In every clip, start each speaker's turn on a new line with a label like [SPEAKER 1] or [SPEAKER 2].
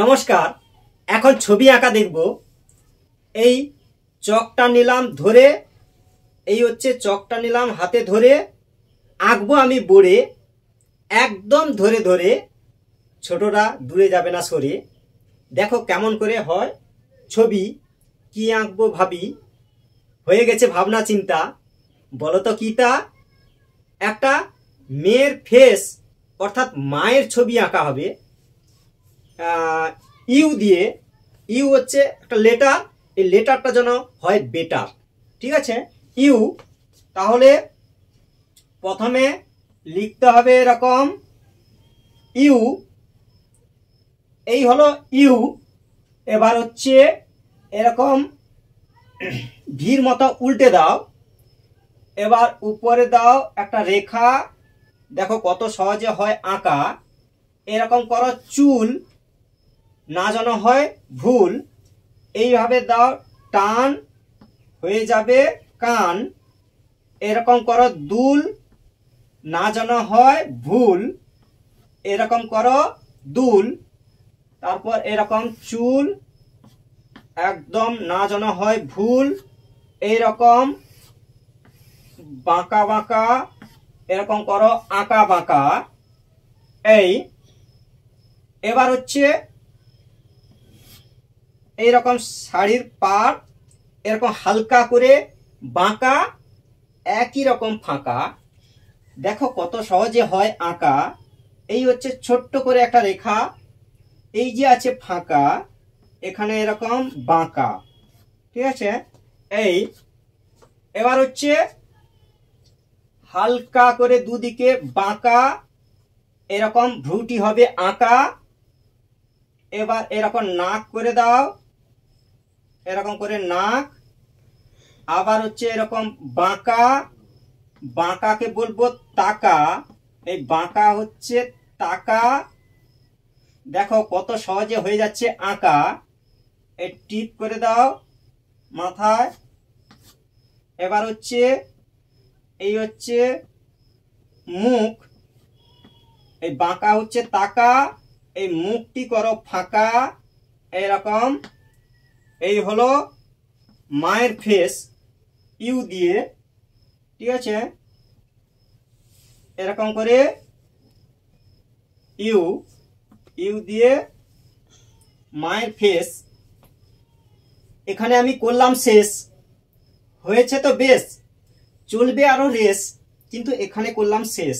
[SPEAKER 1] নমস্কার এখন ছবি আঁকা দেখব এই চকটা নিলাম ধরে এই হচ্ছে চকটা নিলাম হাতে ধরে আঁকবো আমি বড়ে একদম ধরে ধরে ছোটরা দূরে যাবে না সরে দেখো কেমন করে হয় ছবি কি আঁকবো ভাবি হয়ে গেছে ভাবনা চিন্তা বলো তো কী তা একটা মেয়ের ফেস অর্থাৎ মায়ের ছবি আঁকা হবে ইউ দিয়ে ইউ হচ্ছে একটা লেটার এই লেটারটা যেন হয় বেটার ঠিক আছে ইউ তাহলে প্রথমে লিখতে হবে এরকম ইউ এই হলো ইউ এবার হচ্ছে এরকম ভির মতো উল্টে দাও এবার উপরে দাও একটা রেখা দেখো কত সহজে হয় আঁকা এরকম করো চুল না যেন হয় ভুল এইভাবে দাও টান হয়ে যাবে কান এরকম করো দুল না যেন হয় ভুল এরকম করো দুল তারপর এরকম চুল একদম না যেন হয় ভুল এইরকম বাঁকা বাঁকা এরকম করো আঁকা বাঁকা এই এবার হচ্ছে এই রকম শাড়ির পার এরকম হালকা করে বাঁকা একই রকম ফাঁকা দেখো কত সহজে হয় আঁকা এই হচ্ছে ছোট্ট করে একটা রেখা এই যে আছে ফাঁকা এখানে এরকম বাঁকা ঠিক আছে এই এবার হচ্ছে হালকা করে দুদিকে বাঁকা এরকম ভ্রুটি হবে আঁকা এবার এরকম নাক করে দাও এরকম করে নাক আবার হচ্ছে এরকম বাঁকা বাঁকাকে বলবো তাকা এই বাঁকা হচ্ছে তাকা দেখো কত সহজে হয়ে যাচ্ছে আঁকা এই টিপ করে দাও মাথায় এবার হচ্ছে এই হচ্ছে মুখ এই বাঁকা হচ্ছে তাকা এই মুখটি করো ফাঁকা এরকম এই হলো মায়ের ফেস ইউ দিয়ে ঠিক আছে এরকম করে ইউ ইউ দিয়ে মায়ের ফেস এখানে আমি করলাম শেষ হয়েছে তো বেশ চলবে আরও রেস কিন্তু এখানে করলাম শেষ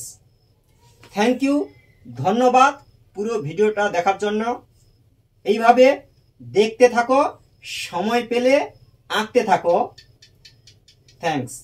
[SPEAKER 1] থ্যাংক ইউ ধন্যবাদ পুরো ভিডিওটা দেখার জন্য এইভাবে দেখতে থাকো সময় পেলে আঁকতে থাকো থ্যাংকস